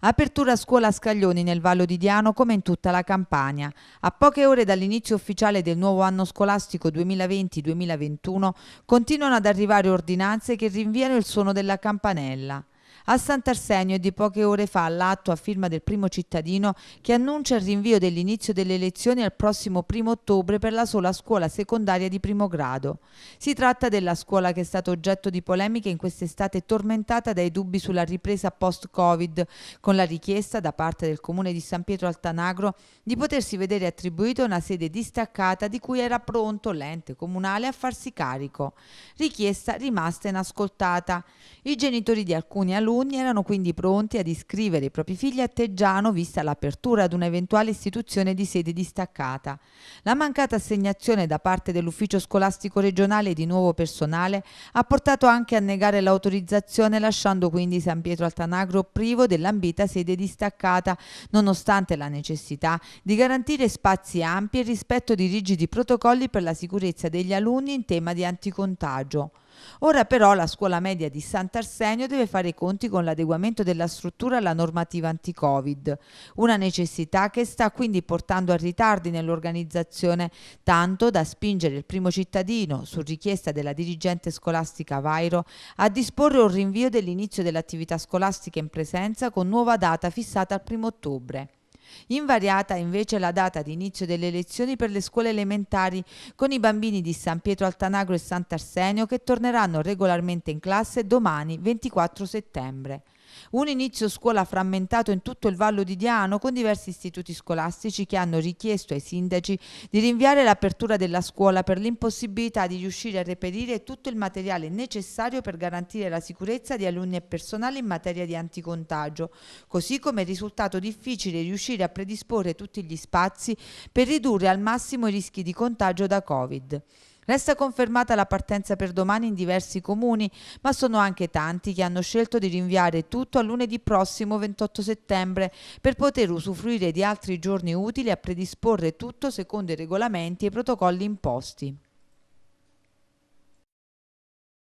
Apertura scuola a Scaglioni nel Vallo di Diano come in tutta la Campania. A poche ore dall'inizio ufficiale del nuovo anno scolastico 2020-2021 continuano ad arrivare ordinanze che rinviano il suono della campanella. A Sant'Arsenio è di poche ore fa l'atto a firma del primo cittadino che annuncia il rinvio dell'inizio delle elezioni al prossimo primo ottobre per la sola scuola secondaria di primo grado. Si tratta della scuola che è stata oggetto di polemiche in quest'estate tormentata dai dubbi sulla ripresa post-Covid, con la richiesta da parte del comune di San Pietro Altanagro di potersi vedere attribuita una sede distaccata di cui era pronto l'ente comunale a farsi carico. Richiesta rimasta inascoltata. I genitori di alcuni alunni alunni erano quindi pronti ad iscrivere i propri figli a Teggiano vista l'apertura ad un'eventuale istituzione di sede distaccata. La mancata assegnazione da parte dell'ufficio scolastico regionale di nuovo personale ha portato anche a negare l'autorizzazione lasciando quindi San Pietro Altanagro privo dell'ambita sede distaccata nonostante la necessità di garantire spazi ampi e rispetto di rigidi protocolli per la sicurezza degli alunni in tema di anticontagio. Ora però la scuola media di Sant'Arsenio deve fare i conti con l'adeguamento della struttura alla normativa anti-Covid, una necessità che sta quindi portando a ritardi nell'organizzazione, tanto da spingere il primo cittadino, su richiesta della dirigente scolastica Vairo, a disporre un rinvio dell'inizio dell'attività scolastica in presenza con nuova data fissata al 1 ottobre. Invariata invece la data di inizio delle lezioni per le scuole elementari con i bambini di San Pietro Altanagro e Sant'Arsenio che torneranno regolarmente in classe domani 24 settembre. Un inizio scuola frammentato in tutto il Vallo di Diano con diversi istituti scolastici che hanno richiesto ai sindaci di rinviare l'apertura della scuola per l'impossibilità di riuscire a reperire tutto il materiale necessario per garantire la sicurezza di alunni e personale in materia di anticontagio, così come è risultato difficile riuscire a predisporre tutti gli spazi per ridurre al massimo i rischi di contagio da Covid. Resta confermata la partenza per domani in diversi comuni, ma sono anche tanti che hanno scelto di rinviare tutto a lunedì prossimo 28 settembre per poter usufruire di altri giorni utili a predisporre tutto secondo i regolamenti e i protocolli imposti.